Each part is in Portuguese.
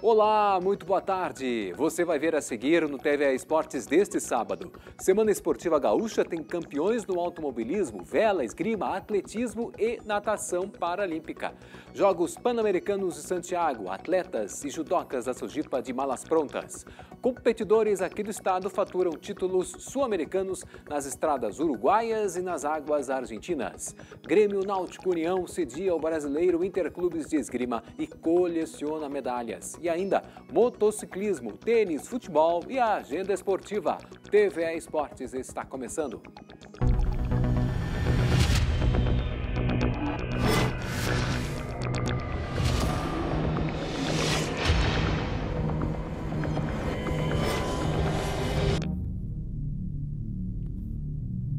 Olá, muito boa tarde. Você vai ver a seguir no TV Esportes deste sábado. Semana Esportiva Gaúcha tem campeões no automobilismo, vela, esgrima, atletismo e natação paralímpica. Jogos Pan-Americanos de Santiago, atletas e judocas da Sujipa de malas prontas. Competidores aqui do estado faturam títulos sul-americanos nas estradas uruguaias e nas águas argentinas. Grêmio Náutico União cedia ao brasileiro Interclubes de Esgrima e coleciona medalhas. E e ainda motociclismo, tênis, futebol e a agenda esportiva. TV Esportes está começando.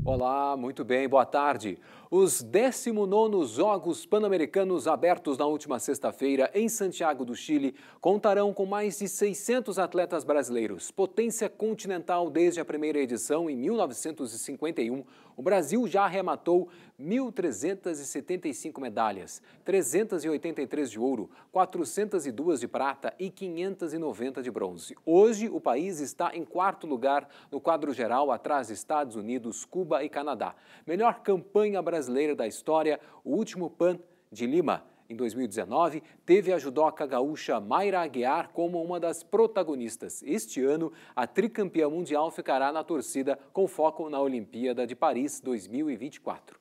Olá, muito bem, boa tarde. Os 19 Jogos Pan-Americanos abertos na última sexta-feira em Santiago do Chile contarão com mais de 600 atletas brasileiros. Potência continental desde a primeira edição em 1951, o Brasil já arrematou 1.375 medalhas, 383 de ouro, 402 de prata e 590 de bronze. Hoje, o país está em quarto lugar no quadro geral, atrás dos Estados Unidos, Cuba e Canadá. Melhor campanha brasileira brasileira da história, o último PAN de Lima. Em 2019, teve a judoca gaúcha Mayra Aguiar como uma das protagonistas. Este ano, a tricampeã mundial ficará na torcida com foco na Olimpíada de Paris 2024.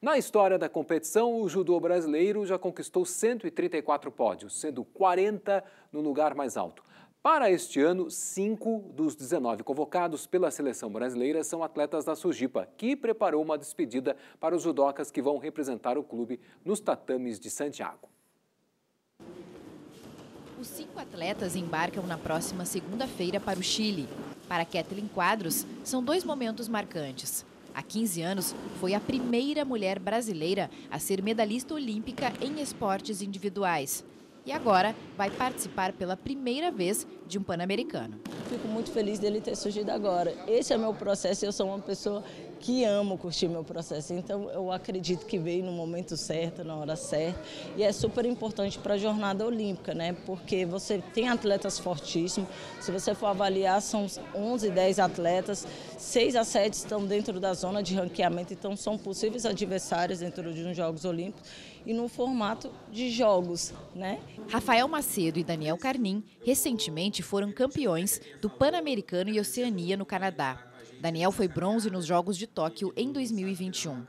Na história da competição, o judô brasileiro já conquistou 134 pódios, sendo 40 no lugar mais alto. Para este ano, cinco dos 19 convocados pela seleção brasileira são atletas da Sujipa, que preparou uma despedida para os judocas que vão representar o clube nos tatames de Santiago. Os cinco atletas embarcam na próxima segunda-feira para o Chile. Para Kathleen Quadros, são dois momentos marcantes. Há 15 anos, foi a primeira mulher brasileira a ser medalhista olímpica em esportes individuais e agora vai participar pela primeira vez de um Pan-Americano. Fico muito feliz dele ter surgido agora. Esse é meu processo, eu sou uma pessoa que amo curtir meu processo. Então, eu acredito que veio no momento certo, na hora certa. E é super importante para a jornada olímpica, né? Porque você tem atletas fortíssimos. Se você for avaliar, são 11, 10 atletas. Seis a sete estão dentro da zona de ranqueamento, então são possíveis adversários dentro de uns Jogos Olímpicos e no formato de jogos, né? Rafael Macedo e Daniel Carnim recentemente foram campeões do Pan-Americano e Oceania no Canadá. Daniel foi bronze nos Jogos de Tóquio em 2021.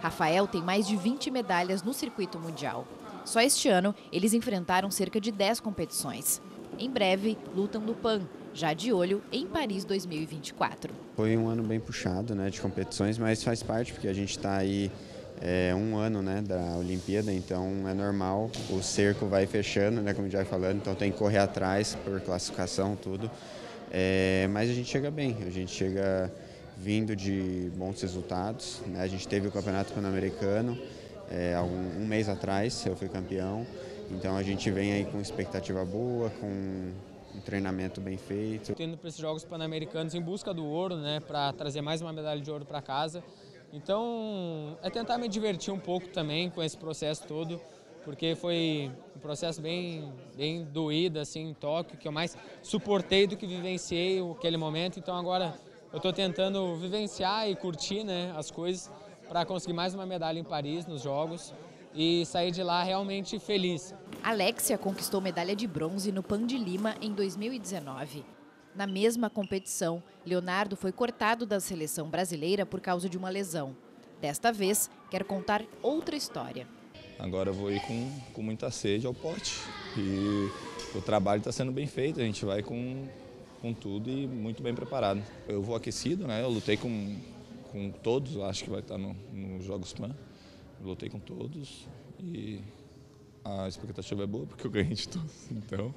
Rafael tem mais de 20 medalhas no circuito mundial. Só este ano, eles enfrentaram cerca de 10 competições. Em breve, lutam no PAN, já de olho em Paris 2024. Foi um ano bem puxado né, de competições, mas faz parte, porque a gente está aí é, um ano né, da Olimpíada, então é normal, o cerco vai fechando, né, como a gente vai falando, então tem que correr atrás por classificação, tudo. É, mas a gente chega bem, a gente chega vindo de bons resultados. Né? A gente teve o Campeonato Pan-Americano é, um, um mês atrás, eu fui campeão. Então a gente vem aí com expectativa boa, com um treinamento bem feito. Tendo para esses Jogos Pan-Americanos em busca do ouro, né, para trazer mais uma medalha de ouro para casa. Então é tentar me divertir um pouco também com esse processo todo porque foi um processo bem, bem doído assim, em Tóquio, que eu mais suportei do que vivenciei aquele momento. Então agora eu estou tentando vivenciar e curtir né, as coisas para conseguir mais uma medalha em Paris, nos Jogos, e sair de lá realmente feliz. Alexia conquistou medalha de bronze no Pan de Lima em 2019. Na mesma competição, Leonardo foi cortado da seleção brasileira por causa de uma lesão. Desta vez, quer contar outra história. Agora eu vou ir com, com muita sede ao pote. E o trabalho está sendo bem feito, a gente vai com, com tudo e muito bem preparado. Eu vou aquecido, né? Eu lutei com, com todos, acho que vai estar tá nos no Jogos Pan. lutei com todos e a expectativa é boa porque eu ganhei de todos. Então,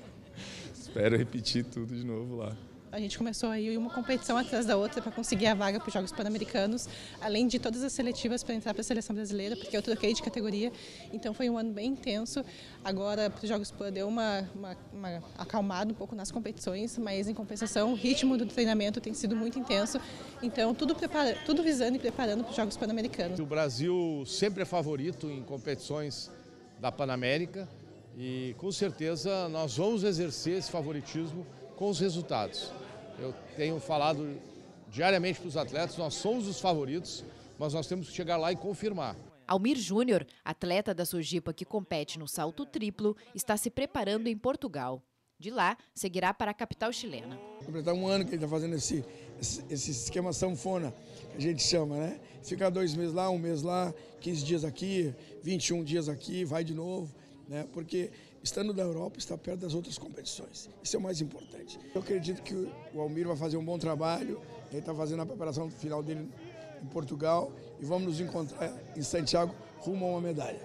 espero repetir tudo de novo lá a gente começou aí uma competição atrás da outra para conseguir a vaga para os Jogos Pan-Americanos, além de todas as seletivas para entrar para a seleção brasileira, porque eu troquei de categoria, então foi um ano bem intenso. Agora, para os Jogos Pan, deu uma, uma, uma acalmada um pouco nas competições, mas em compensação, o ritmo do treinamento tem sido muito intenso, então tudo, prepara, tudo visando e preparando para os Jogos Pan-Americanos. O Brasil sempre é favorito em competições da Panamérica e com certeza nós vamos exercer esse favoritismo com os resultados. Eu tenho falado diariamente para os atletas, nós somos os favoritos, mas nós temos que chegar lá e confirmar. Almir Júnior, atleta da Sojipa que compete no salto triplo, está se preparando em Portugal. De lá, seguirá para a capital chilena. Completar um ano que ele está fazendo esse, esse esquema sanfona, que a gente chama, né? Ficar dois meses lá, um mês lá, 15 dias aqui, 21 dias aqui, vai de novo, né? Porque estando na Europa, está perto das outras competições. Isso é o mais importante. Eu acredito que o Almir vai fazer um bom trabalho, ele está fazendo a preparação final dele em Portugal e vamos nos encontrar em Santiago rumo a uma medalha.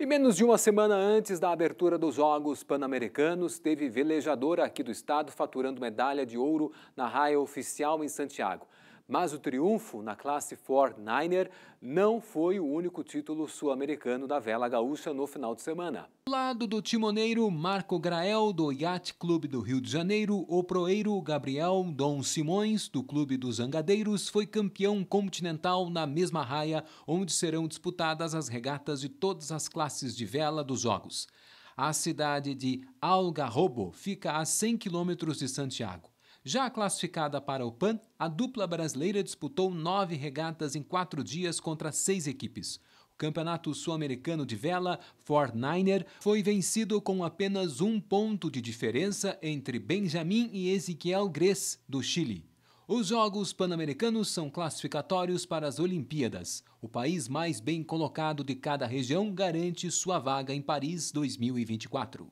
E menos de uma semana antes da abertura dos Jogos Pan-Americanos, teve velejador aqui do estado faturando medalha de ouro na raia oficial em Santiago. Mas o triunfo na classe Ford Niner não foi o único título sul-americano da vela gaúcha no final de semana. Do lado do timoneiro Marco Grael, do Yacht Clube do Rio de Janeiro, o proeiro Gabriel Dom Simões, do Clube dos Angadeiros, foi campeão continental na mesma raia, onde serão disputadas as regatas de todas as classes de vela dos Jogos. A cidade de Algarrobo fica a 100 quilômetros de Santiago. Já classificada para o PAN, a dupla brasileira disputou nove regatas em quatro dias contra seis equipes. O Campeonato Sul-Americano de Vela, Four Niner, foi vencido com apenas um ponto de diferença entre Benjamin e Ezequiel Gres, do Chile. Os Jogos Pan-Americanos são classificatórios para as Olimpíadas. O país mais bem colocado de cada região garante sua vaga em Paris 2024.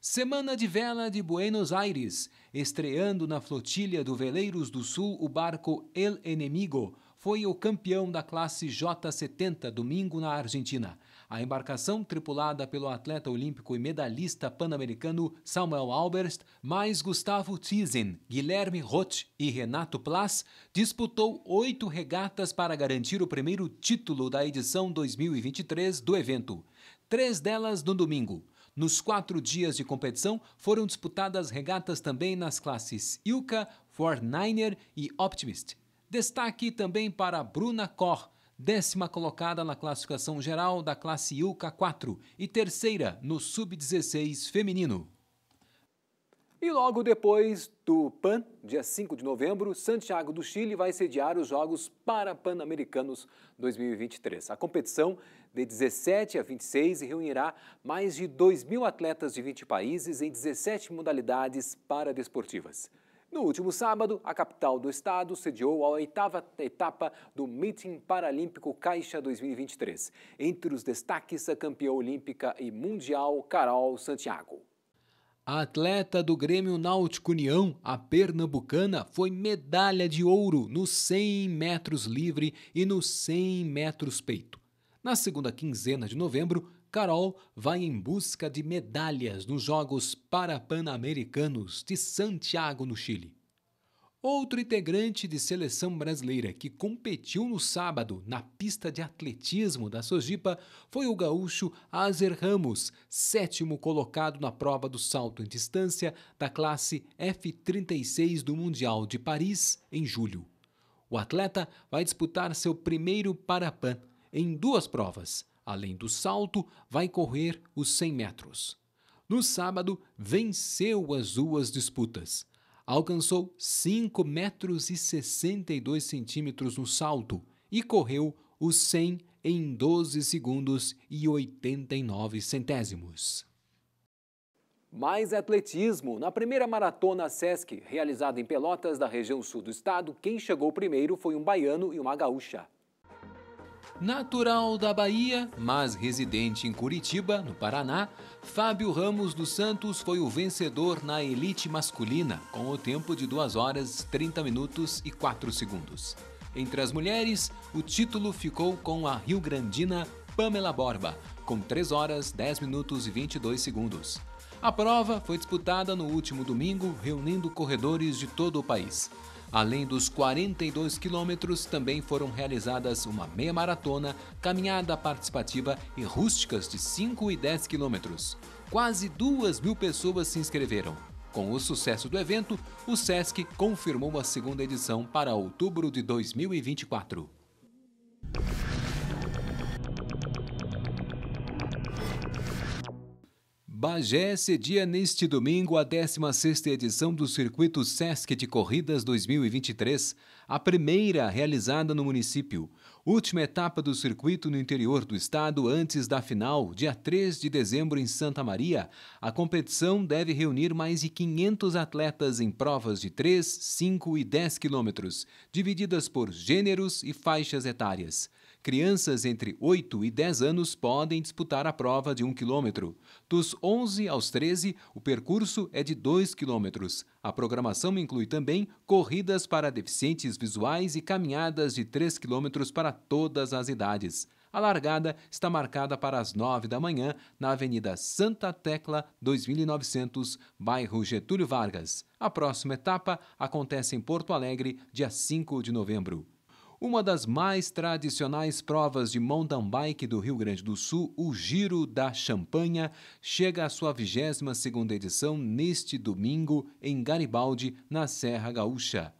Semana de Vela de Buenos Aires, estreando na flotilha do Veleiros do Sul o barco El Enemigo, foi o campeão da classe J70 domingo na Argentina. A embarcação, tripulada pelo atleta olímpico e medalhista pan-americano Samuel Alberst, mais Gustavo Thiessen, Guilherme Roth e Renato Plas, disputou oito regatas para garantir o primeiro título da edição 2023 do evento. Três delas no domingo. Nos quatro dias de competição, foram disputadas regatas também nas classes Ilka, 49er e Optimist. Destaque também para Bruna Kor, décima colocada na classificação geral da classe Ilka 4 e terceira no Sub-16 feminino. E logo depois do PAN, dia 5 de novembro, Santiago do Chile vai sediar os Jogos Parapan-Americanos 2023. A competição de 17 a 26 e reunirá mais de 2 mil atletas de 20 países em 17 modalidades paradesportivas. No último sábado, a capital do estado sediou a oitava etapa do Meeting Paralímpico Caixa 2023. Entre os destaques, a campeã olímpica e mundial Carol Santiago. A atleta do Grêmio Náutico União, a pernambucana, foi medalha de ouro nos 100 metros livre e nos 100 metros peito. Na segunda quinzena de novembro, Carol vai em busca de medalhas nos Jogos Parapan-Americanos de Santiago, no Chile. Outro integrante de seleção brasileira que competiu no sábado na pista de atletismo da Sojipa foi o gaúcho Azer Ramos, sétimo colocado na prova do salto em distância da classe F36 do Mundial de Paris em julho. O atleta vai disputar seu primeiro Parapan em duas provas. Além do salto, vai correr os 100 metros. No sábado, venceu as duas disputas. Alcançou 5 metros e 62 centímetros no salto e correu os 100 em 12 segundos e 89 centésimos. Mais atletismo. Na primeira maratona SESC, realizada em Pelotas, da região sul do estado, quem chegou primeiro foi um baiano e uma gaúcha. Natural da Bahia, mas residente em Curitiba, no Paraná, Fábio Ramos dos Santos foi o vencedor na elite masculina, com o tempo de 2 horas 30 minutos e 4 segundos. Entre as mulheres, o título ficou com a Rio Grandina Pamela Borba, com 3 horas 10 minutos e 22 segundos. A prova foi disputada no último domingo, reunindo corredores de todo o país. Além dos 42 quilômetros, também foram realizadas uma meia maratona, caminhada participativa e rústicas de 5 e 10 quilômetros. Quase 2 mil pessoas se inscreveram. Com o sucesso do evento, o SESC confirmou a segunda edição para outubro de 2024. Bagé cedia neste domingo a 16ª edição do Circuito Sesc de Corridas 2023, a primeira realizada no município. Última etapa do circuito no interior do estado antes da final, dia 3 de dezembro em Santa Maria. A competição deve reunir mais de 500 atletas em provas de 3, 5 e 10 quilômetros, divididas por gêneros e faixas etárias. Crianças entre 8 e 10 anos podem disputar a prova de 1 quilômetro. Dos 11 aos 13, o percurso é de 2 quilômetros. A programação inclui também corridas para deficientes visuais e caminhadas de 3 quilômetros para todas as idades. A largada está marcada para as 9 da manhã na Avenida Santa Tecla 2900, bairro Getúlio Vargas. A próxima etapa acontece em Porto Alegre, dia 5 de novembro. Uma das mais tradicionais provas de mountain bike do Rio Grande do Sul, o Giro da Champanha, chega à sua 22ª edição neste domingo em Garibaldi, na Serra Gaúcha.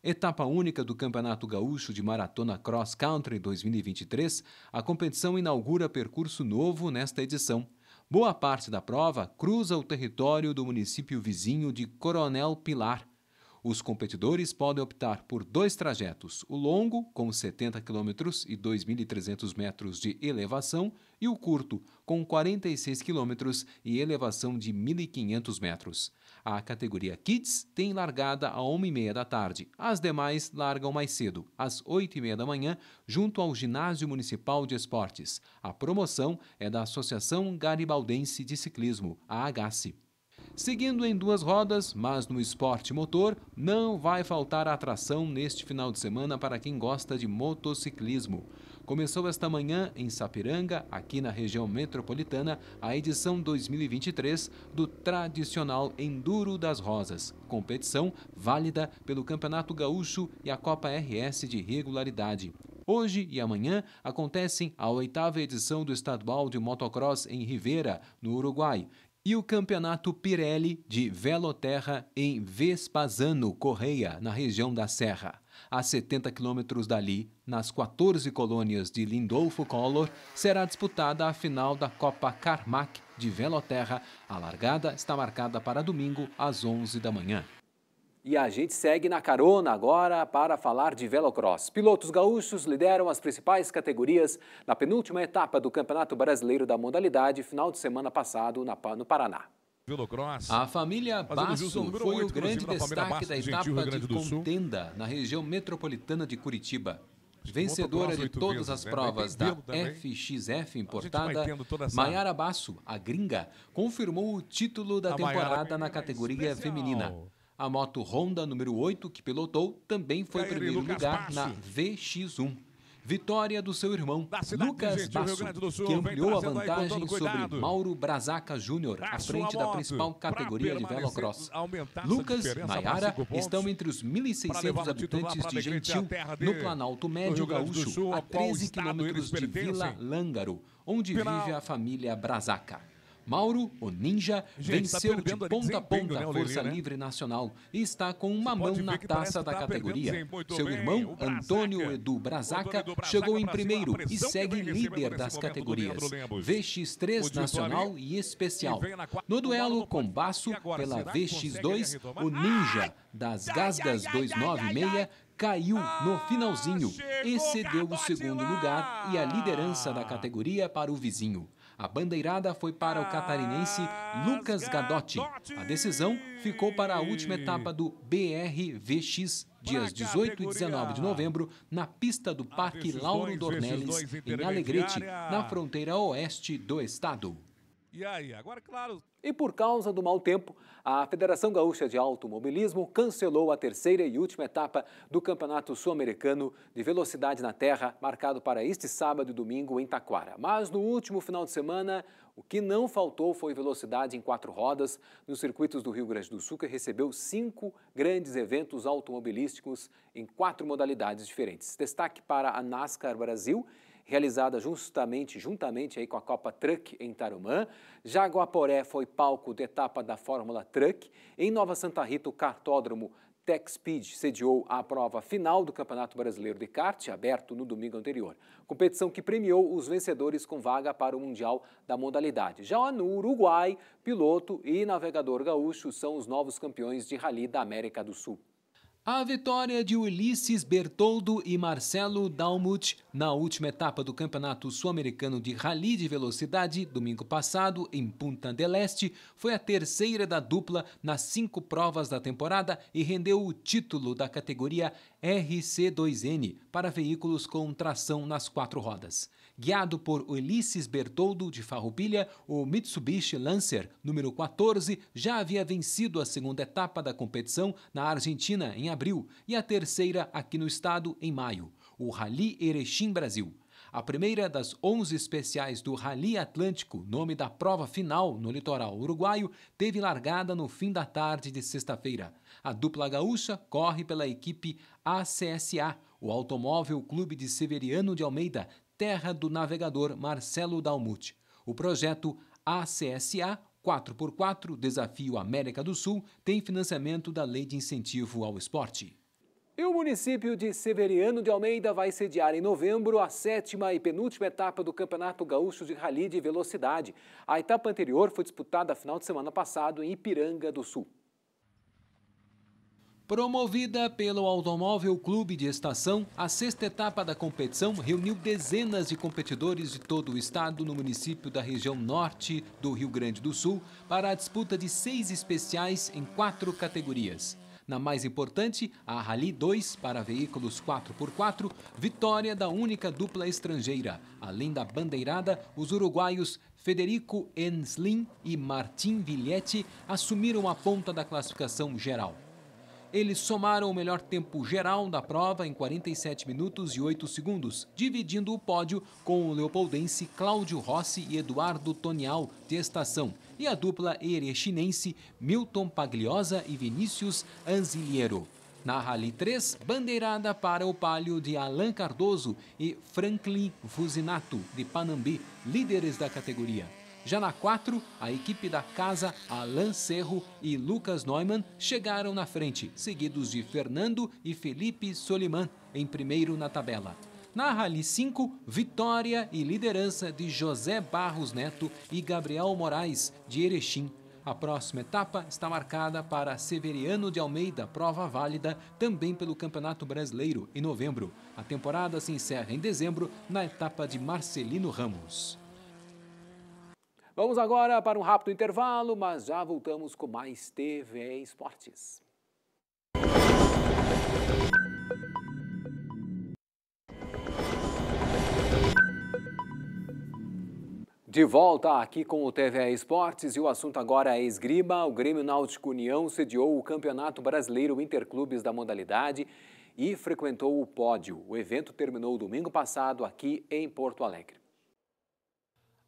Etapa única do Campeonato Gaúcho de Maratona Cross Country 2023, a competição inaugura percurso novo nesta edição. Boa parte da prova cruza o território do município vizinho de Coronel Pilar, os competidores podem optar por dois trajetos: o longo, com 70 km e 2.300 metros de elevação, e o curto, com 46 km e elevação de 1.500 metros. A categoria Kids tem largada a 1h30 da tarde. As demais largam mais cedo, às 8h30 da manhã, junto ao Ginásio Municipal de Esportes. A promoção é da Associação Garibaldense de Ciclismo, a AGACE. Seguindo em duas rodas, mas no esporte motor, não vai faltar atração neste final de semana para quem gosta de motociclismo. Começou esta manhã em Sapiranga, aqui na região metropolitana, a edição 2023 do tradicional Enduro das Rosas, competição válida pelo Campeonato Gaúcho e a Copa RS de regularidade. Hoje e amanhã acontecem a oitava edição do estadual de motocross em Rivera, no Uruguai, e o Campeonato Pirelli de Veloterra em Vespasano, Correia, na região da Serra. A 70 quilômetros dali, nas 14 colônias de Lindolfo Collor, será disputada a final da Copa Carmack de Veloterra. A largada está marcada para domingo às 11 da manhã. E a gente segue na carona agora para falar de velocross. Pilotos gaúchos lideram as principais categorias na penúltima etapa do Campeonato Brasileiro da Modalidade, final de semana passado no Paraná. A família Basso foi o grande destaque da etapa de contenda na região metropolitana de Curitiba. Vencedora de todas as né? provas da FXF importada, Maiara Basso, a gringa, confirmou o título da temporada na categoria feminina. A moto Honda número 8 que pilotou também foi Caire, primeiro lugar Bassi. na VX1. Vitória do seu irmão, Lucas Basso, que ampliou a vantagem sobre Mauro Brazaca Júnior, à frente da principal categoria de velocross. Lucas Nayara estão entre os 1.600 habitantes de Gentil, no Planalto Médio Gaúcho, Sul, a 13 quilômetros de Vila Lângaro, onde vive a família Brazaca. Mauro, o ninja, Gente, tá venceu tá de ponta a ponta né, a Força Lili, né? Livre Nacional e está com uma mão na taça da tá categoria. Seu bem, irmão, Brasaca, Antônio Edu Brazaca, chegou em primeiro e segue líder das categorias VX3 Nacional e Especial. No duelo com Baço pela VX2, o ninja das Gasgas 296 caiu no ah, finalzinho, excedeu o segundo lugar e a liderança da categoria para o vizinho. A bandeirada foi para o catarinense Lucas Gadotti. A decisão ficou para a última etapa do BRVX, dias 18 e 19 de novembro, na pista do Parque Lauro Dornelles, em Alegrete, na fronteira oeste do estado. E aí, agora claro. E por causa do mau tempo, a Federação Gaúcha de Automobilismo cancelou a terceira e última etapa do Campeonato Sul-Americano de Velocidade na Terra, marcado para este sábado e domingo em Taquara. Mas no último final de semana, o que não faltou foi velocidade em quatro rodas nos circuitos do Rio Grande do Sul, que recebeu cinco grandes eventos automobilísticos em quatro modalidades diferentes. Destaque para a NASCAR Brasil realizada justamente juntamente aí com a Copa Truck em Tarumã. Jaguaporé foi palco da etapa da Fórmula Truck. Em Nova Santa Rita, o cartódromo Speed sediou a prova final do Campeonato Brasileiro de Kart, aberto no domingo anterior. Competição que premiou os vencedores com vaga para o Mundial da modalidade. Já no Uruguai, piloto e navegador gaúcho são os novos campeões de rally da América do Sul. A vitória de Ulisses Bertoldo e Marcelo Dalmuth na última etapa do Campeonato Sul-Americano de Rally de Velocidade, domingo passado, em Punta del Este, foi a terceira da dupla nas cinco provas da temporada e rendeu o título da categoria RC2N para veículos com tração nas quatro rodas. Guiado por Ulisses Bertoldo de Farroupilha, o Mitsubishi Lancer número 14 já havia vencido a segunda etapa da competição na Argentina em abril e a terceira aqui no estado em maio, o Rally Erechim Brasil. A primeira das 11 especiais do Rally Atlântico, nome da prova final no litoral uruguaio, teve largada no fim da tarde de sexta-feira. A dupla gaúcha corre pela equipe ACSA, o Automóvel Clube de Severiano de Almeida, terra do navegador Marcelo Dalmuth. O projeto ACSA 4x4 Desafio América do Sul tem financiamento da Lei de Incentivo ao Esporte. E o município de Severiano de Almeida vai sediar em novembro a sétima e penúltima etapa do Campeonato Gaúcho de Rally de Velocidade. A etapa anterior foi disputada final de semana passado em Ipiranga do Sul. Promovida pelo Automóvel Clube de Estação, a sexta etapa da competição reuniu dezenas de competidores de todo o estado no município da região norte do Rio Grande do Sul para a disputa de seis especiais em quatro categorias. Na mais importante, a Rally 2 para veículos 4x4, vitória da única dupla estrangeira. Além da bandeirada, os uruguaios Federico Enslin e Martin Villetti assumiram a ponta da classificação geral. Eles somaram o melhor tempo geral da prova em 47 minutos e 8 segundos, dividindo o pódio com o leopoldense Cláudio Rossi e Eduardo Tonial, de estação, e a dupla erechinense Milton Pagliosa e Vinícius Anziliero. Na Rally 3, bandeirada para o palio de Alain Cardoso e Franklin Fusinato, de Panambi, líderes da categoria. Já na 4, a equipe da casa, Alain Cerro e Lucas Neumann, chegaram na frente, seguidos de Fernando e Felipe Soliman, em primeiro na tabela. Na Rally 5, vitória e liderança de José Barros Neto e Gabriel Moraes, de Erechim. A próxima etapa está marcada para Severiano de Almeida, prova válida também pelo Campeonato Brasileiro, em novembro. A temporada se encerra em dezembro, na etapa de Marcelino Ramos. Vamos agora para um rápido intervalo, mas já voltamos com mais TV Esportes. De volta aqui com o TV Esportes e o assunto agora é esgrima. O Grêmio Náutico União sediou o Campeonato Brasileiro Interclubes da modalidade e frequentou o pódio. O evento terminou domingo passado aqui em Porto Alegre.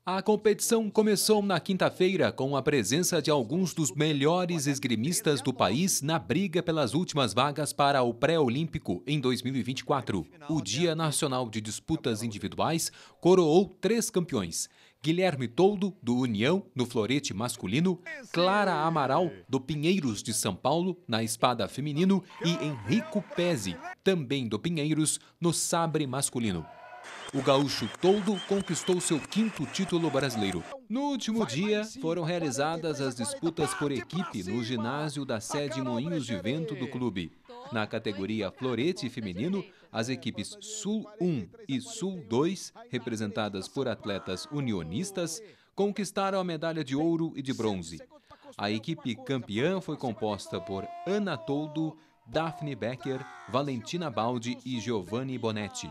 A competição começou na quinta-feira com a presença de alguns dos melhores esgrimistas do país na briga pelas últimas vagas para o Pré-Olímpico em 2024. O Dia Nacional de Disputas Individuais coroou três campeões. Guilherme Toldo, do União, no florete masculino, Clara Amaral, do Pinheiros de São Paulo, na espada feminino, e Henrico Pezzi, também do Pinheiros, no sabre masculino. O gaúcho Toldo conquistou seu quinto título brasileiro. No último dia, foram realizadas as disputas por equipe no ginásio da sede Moinhos de Vento do clube. Na categoria florete feminino, as equipes Sul 1 e Sul 2, representadas por atletas unionistas, conquistaram a medalha de ouro e de bronze. A equipe campeã foi composta por Ana Toldo, Daphne Becker, Valentina Baldi e Giovanni Bonetti.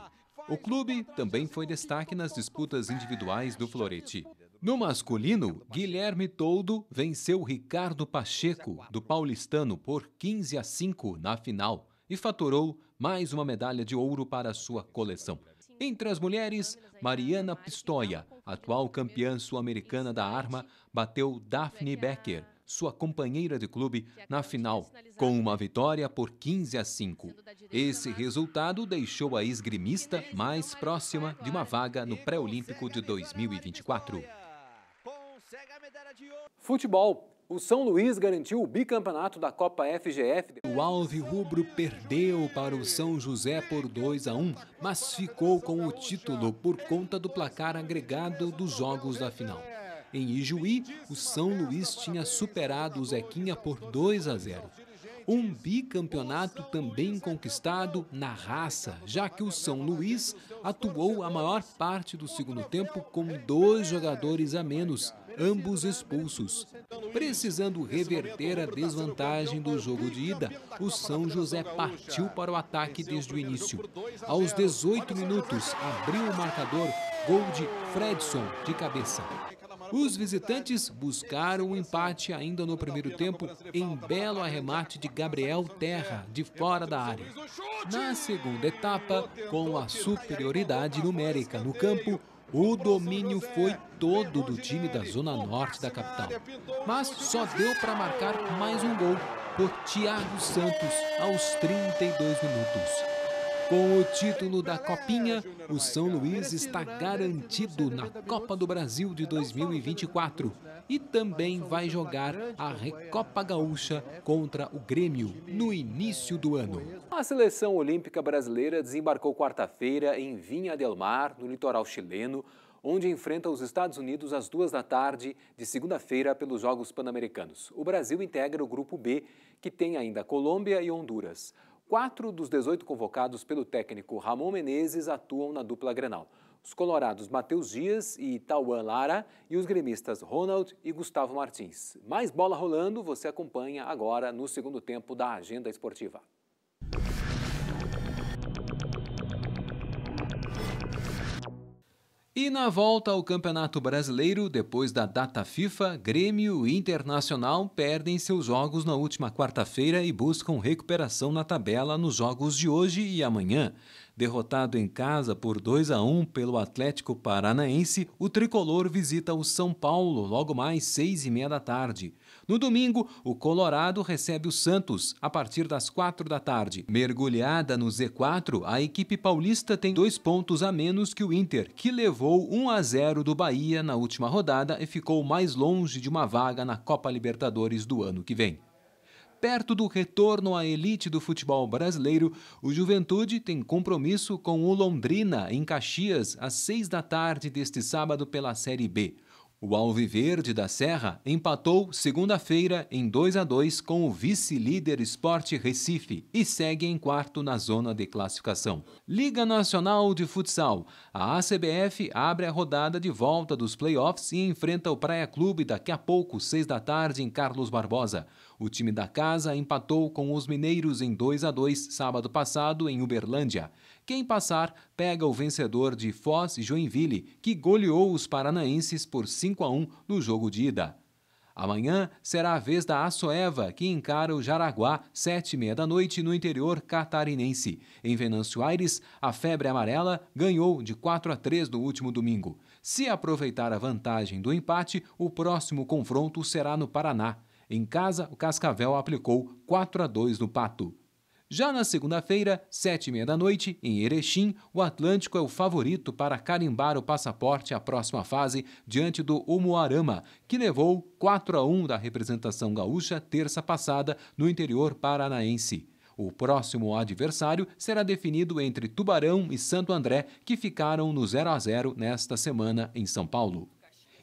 O clube também foi destaque nas disputas individuais do florete. No masculino, Guilherme Toldo venceu Ricardo Pacheco, do paulistano, por 15 a 5 na final e faturou mais uma medalha de ouro para sua coleção. Entre as mulheres, Mariana Pistoia, atual campeã sul-americana da arma, bateu Daphne Becker, sua companheira de clube, na final, com uma vitória por 15 a 5. Esse resultado deixou a esgrimista então, mais próxima de uma vaga no Pré-Olímpico de 2024. Futebol. O São Luís garantiu o bicampeonato da Copa FGF. O Alve Rubro perdeu para o São José por 2 a 1, mas ficou com o título por conta do placar agregado dos jogos da final. Em Ijuí, o São Luís tinha superado o Zequinha por 2 a 0. Um bicampeonato também conquistado na raça, já que o São Luís atuou a maior parte do segundo tempo com dois jogadores a menos, ambos expulsos. Precisando reverter a desvantagem do jogo de ida, o São José partiu para o ataque desde o início. Aos 18 minutos, abriu o marcador, gol de Fredson de cabeça. Os visitantes buscaram o um empate ainda no primeiro tempo em belo arremate de Gabriel Terra, de fora da área. Na segunda etapa, com a superioridade numérica no campo, o domínio foi todo do time da zona norte da capital. Mas só deu para marcar mais um gol por Thiago Santos aos 32 minutos. Com o título da Copinha, o São Luís está garantido na Copa do Brasil de 2024 e também vai jogar a Recopa Gaúcha contra o Grêmio no início do ano. A seleção olímpica brasileira desembarcou quarta-feira em Vinha del Mar, no litoral chileno, onde enfrenta os Estados Unidos às duas da tarde de segunda-feira pelos Jogos Pan-Americanos. O Brasil integra o Grupo B, que tem ainda Colômbia e Honduras. Quatro dos 18 convocados pelo técnico Ramon Menezes atuam na dupla Grenal. Os colorados Matheus Dias e Tauan Lara e os gremistas Ronald e Gustavo Martins. Mais bola rolando você acompanha agora no segundo tempo da Agenda Esportiva. E na volta ao Campeonato Brasileiro, depois da data FIFA, Grêmio e Internacional perdem seus jogos na última quarta-feira e buscam recuperação na tabela nos jogos de hoje e amanhã. Derrotado em casa por 2 a 1 pelo Atlético Paranaense, o tricolor visita o São Paulo logo mais seis e meia da tarde. No domingo, o Colorado recebe o Santos a partir das quatro da tarde. Mergulhada no Z4, a equipe paulista tem dois pontos a menos que o Inter, que levou 1 a 0 do Bahia na última rodada e ficou mais longe de uma vaga na Copa Libertadores do ano que vem perto do retorno à elite do futebol brasileiro, o Juventude tem compromisso com o Londrina, em Caxias, às seis da tarde deste sábado pela Série B. O Alviverde da Serra empatou segunda-feira em 2 a 2 com o vice-líder Esporte Recife e segue em quarto na zona de classificação. Liga Nacional de Futsal. A ACBF abre a rodada de volta dos playoffs e enfrenta o Praia Clube daqui a pouco, 6 da tarde, em Carlos Barbosa. O time da casa empatou com os mineiros em 2 a 2 sábado passado em Uberlândia. Quem passar pega o vencedor de Foz Joinville, que goleou os paranaenses por 5 a 1 no jogo de ida. Amanhã será a vez da Assoeva que encara o Jaraguá, sete e meia da noite, no interior catarinense. Em Venâncio Aires, a febre amarela ganhou de 4 a 3 no último domingo. Se aproveitar a vantagem do empate, o próximo confronto será no Paraná. Em casa, o Cascavel aplicou 4 a 2 no Pato. Já na segunda-feira, sete e meia da noite, em Erechim, o Atlântico é o favorito para carimbar o passaporte à próxima fase diante do Omoarama, que levou 4 a 1 da representação gaúcha terça passada no interior paranaense. O próximo adversário será definido entre Tubarão e Santo André, que ficaram no 0 a 0 nesta semana em São Paulo.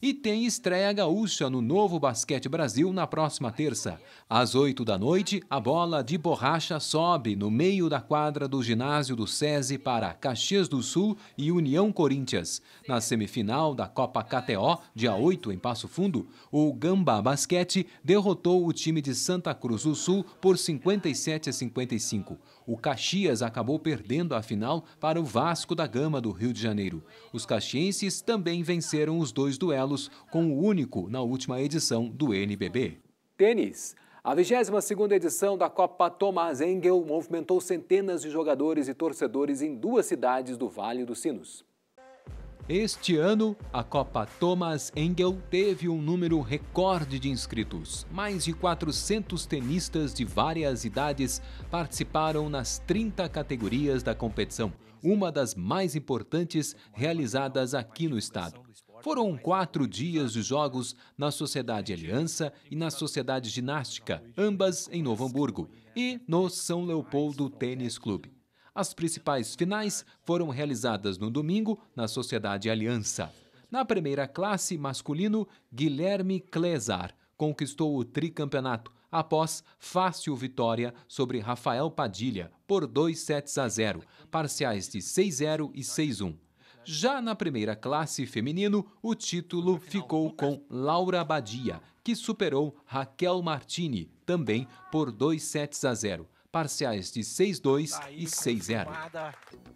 E tem estreia gaúcha no Novo Basquete Brasil na próxima terça. Às 8 da noite, a bola de borracha sobe no meio da quadra do ginásio do SESI para Caxias do Sul e União Corinthians. Na semifinal da Copa KTO, dia 8 em Passo Fundo, o Gamba Basquete derrotou o time de Santa Cruz do Sul por 57 a 55. O Caxias acabou perdendo a final para o Vasco da Gama do Rio de Janeiro. Os caxienses também venceram os dois duelos, com o único na última edição do NBB. Tênis. A 22ª edição da Copa Thomas Engel movimentou centenas de jogadores e torcedores em duas cidades do Vale dos Sinos. Este ano, a Copa Thomas Engel teve um número recorde de inscritos. Mais de 400 tenistas de várias idades participaram nas 30 categorias da competição, uma das mais importantes realizadas aqui no estado. Foram quatro dias de jogos na Sociedade Aliança e na Sociedade Ginástica, ambas em Novo Hamburgo, e no São Leopoldo Tênis Clube. As principais finais foram realizadas no domingo na Sociedade Aliança. Na primeira classe masculino, Guilherme Clesar conquistou o tricampeonato após fácil vitória sobre Rafael Padilha por 2 sets a 0, parciais de 6-0 e 6-1. Já na primeira classe feminino, o título ficou com Laura Badia, que superou Raquel Martini, também por 2 sets a 0 parciais de 6-2 e 6-0.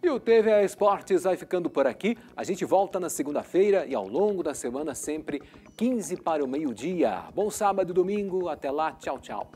E o TV Esportes vai ficando por aqui. A gente volta na segunda-feira e ao longo da semana, sempre 15 para o meio-dia. Bom sábado e domingo. Até lá. Tchau, tchau.